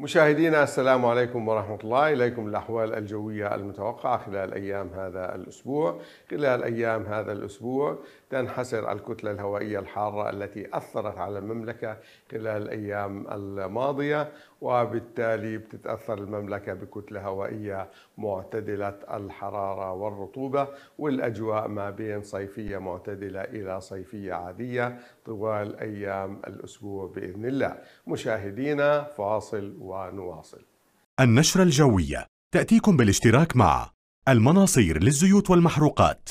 مشاهدينا السلام عليكم ورحمة الله إليكم الأحوال الجوية المتوقعة خلال أيام هذا الأسبوع خلال أيام هذا الأسبوع تنحسر الكتلة الهوائية الحارة التي أثرت على المملكة خلال الأيام الماضية وبالتالي بتتأثر المملكة بكتلة هوائية معتدلة الحرارة والرطوبة والأجواء ما بين صيفية معتدلة إلى صيفية عادية طوال أيام الأسبوع بإذن الله مشاهدينا فاصل ونواصل النشرة الجوية تأتيكم بالاشتراك مع المناصير للزيوت والمحروقات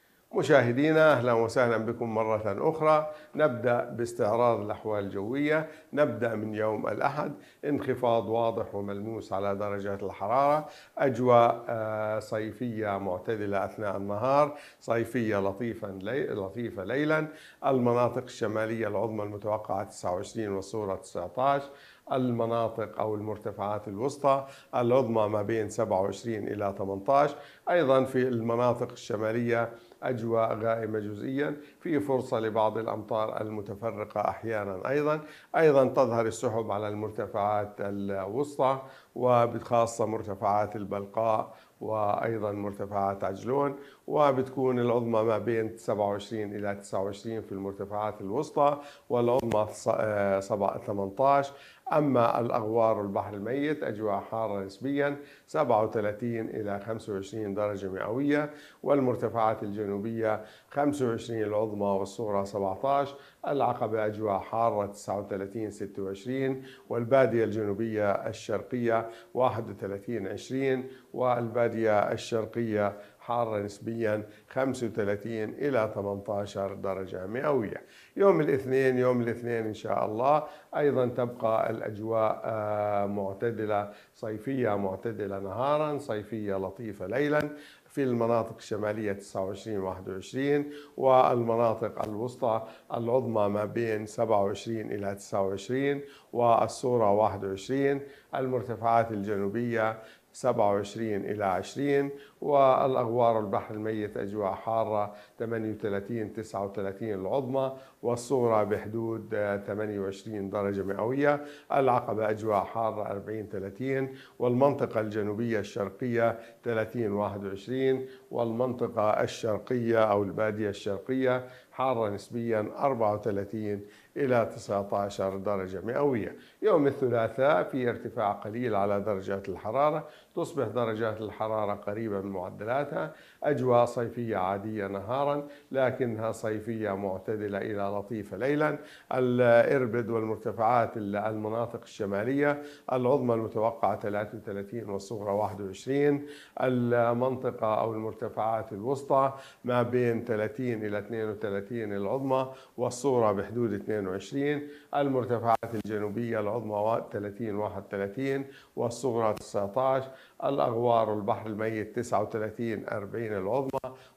مشاهدينا اهلا وسهلا بكم مره اخرى نبدا باستعراض الاحوال الجويه نبدا من يوم الاحد انخفاض واضح وملموس على درجات الحراره اجواء آه، صيفيه معتدله اثناء النهار صيفيه لطيفة, لي... لطيفه ليلا المناطق الشماليه العظمى المتوقعه 29 والصوره 19 المناطق أو المرتفعات الوسطى العظمى ما بين 27 إلى 18 أيضا في المناطق الشمالية أجواء غائمة جزئيا في فرصة لبعض الأمطار المتفرقة أحيانا أيضا أيضا تظهر السحب على المرتفعات الوسطى وبخاصة مرتفعات البلقاء وأيضا مرتفعات عجلون وبتكون العظمى ما بين 27 إلى 29 في المرتفعات الوسطى والعظمى 18 أما الأغوار والبحر الميت أجواء حارة نسبيا 37 إلى 25 درجة مئوية والمرتفعات الجنوبية 25 العظمى والصغرى 17 العقبة أجواء حارة 39 26 والبادية الجنوبية الشرقية 31 20 والبادية الشرقية حارة نسبيا 35 إلى 18 درجة مئوية يوم الاثنين يوم الاثنين إن شاء الله أيضا تبقى الأجواء آه، معتدلة صيفية معتدلة نهارا صيفية لطيفة ليلا في المناطق الشمالية 29 21 والمناطق الوسطى العظمى ما بين 27 إلى 29 والصورة 21 المرتفعات الجنوبية 27 إلى 20 والأغوار البحر الميت أجواء حارة 38 39 العظمى والصغرى بحدود 28 درجة مئوية العقبة أجواء حارة 40 30 والمنطقة الجنوبية الشرقية 30 21 والمنطقة الشرقية أو البادية الشرقية حارة نسبيا 34 إلى 19 درجة مئوية يوم الثلاثاء في ارتفاع قليل على درجات الحرارة تصبح درجات الحرارة قريبة من معدلاتها أجواء صيفية عادية نهارا لكنها صيفية معتدلة إلى لطيفة ليلا الإربد والمرتفعات المناطق الشمالية العظمى المتوقعة 33 والصغرى 21 المنطقة أو المرتفعات الوسطى ما بين 30 إلى 32 العظمى والصغرى بحدود 22 المرتفعات الجنوبية العظمى 30 31 والصغرى 19 الأغوار البحر الميت 39 40 العظمى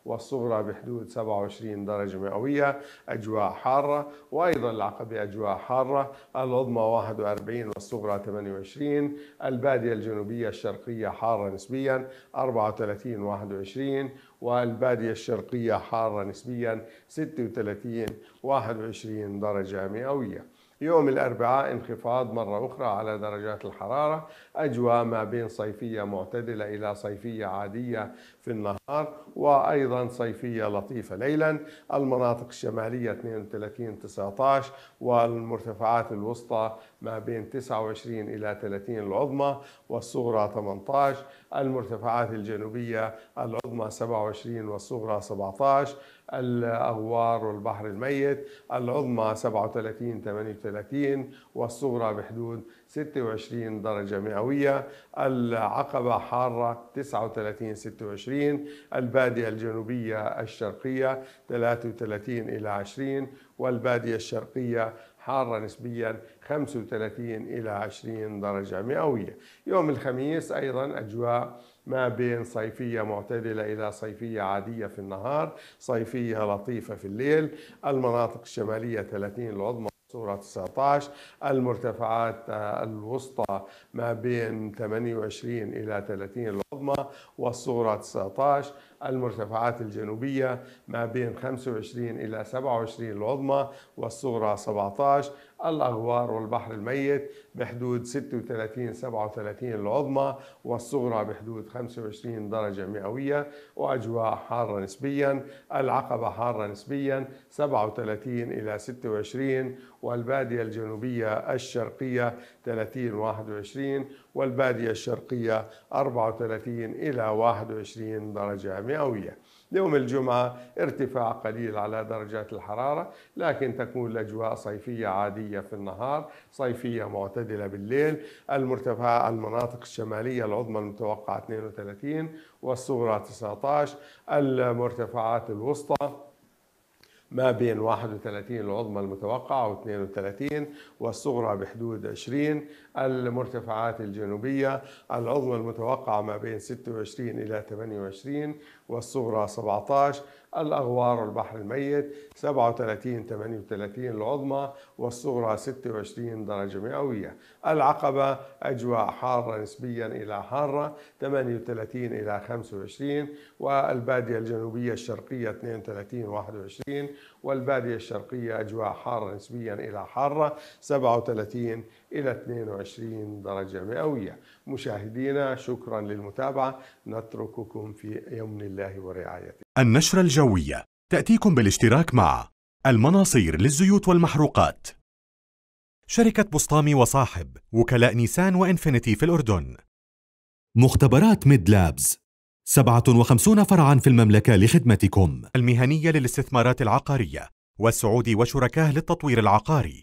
والصغرى بحدود 27 درجة مئوية أجواء حارة وأيضا العقبة أجواء حارة العظمى 41 والصغرى 28 البادية الجنوبية الشرقية حارة نسبيا 34 21 والبادية الشرقية حارة نسبيا 36 21 درجة مئوية يوم الأربعاء انخفاض مرة أخرى على درجات الحرارة أجواء ما بين صيفية معتدلة إلى صيفية عادية في النهار وأيضا صيفية لطيفة ليلا المناطق الشمالية 32 19 والمرتفعات الوسطى ما بين 29 إلى 30 العظمى والصغرى 18 المرتفعات الجنوبية العظمى 27 والصغرى 17 الأغوار والبحر الميت العظمى 37 38 والصغرى بحدود 26 درجة مئوية العقبة حارة 39 26 البادية الجنوبية الشرقية 33 إلى 20 والبادية الشرقية حارة نسبيا 35 إلى 20 درجة مئوية يوم الخميس أيضا أجواء ما بين صيفية معتدلة إلى صيفية عادية في النهار صيفية لطيفة في الليل المناطق الشمالية 30 العظمى صورة 19 المرتفعات آه، الوسطى ما بين 28 إلى 30 العظمى والصورة 19 المرتفعات الجنوبية ما بين 25 إلى 27 العظمى والصغرى 17 الأغوار والبحر الميت بحدود 36 37 العظمى والصغرى بحدود 25 درجة مئوية وأجواء حارة نسبيا العقبة حارة نسبيا 37 إلى 26 والبادية الجنوبية الشرقية 30 21 والبادية الشرقية 34 إلى 21 درجة مئوية مئوية يوم الجمعة ارتفاع قليل على درجات الحرارة لكن تكون الأجواء صيفية عادية في النهار صيفية معتدلة بالليل المرتفع المناطق الشمالية العظمى المتوقعة 32 والصغرى 19 المرتفعات الوسطى ما بين 31 العظمى المتوقعة و32 والصغرى بحدود 20 المرتفعات الجنوبية العظمى المتوقعة ما بين 26 إلى 28 والصغرى 17 الأغوار البحر الميت 37 38 العظمى والصغرى 26 درجة مئوية العقبة أجواء حارة نسبيا إلى حارة 38 إلى 25 والبادية الجنوبية الشرقية 32 21 والبادية الشرقية أجواء حارة نسبيا إلى حارة 37 إلى 22 درجة مئوية مشاهدينا شكرا للمتابعة نترككم في يمن الله ورعايته النشرة الجوية تأتيكم بالاشتراك مع المناصير للزيوت والمحروقات شركة بسطامي وصاحب وكلاء نيسان وإنفينيتي في الأردن مختبرات ميد لابز 57 فرعا في المملكة لخدمتكم المهنية للاستثمارات العقارية والسعودي وشركاه للتطوير العقاري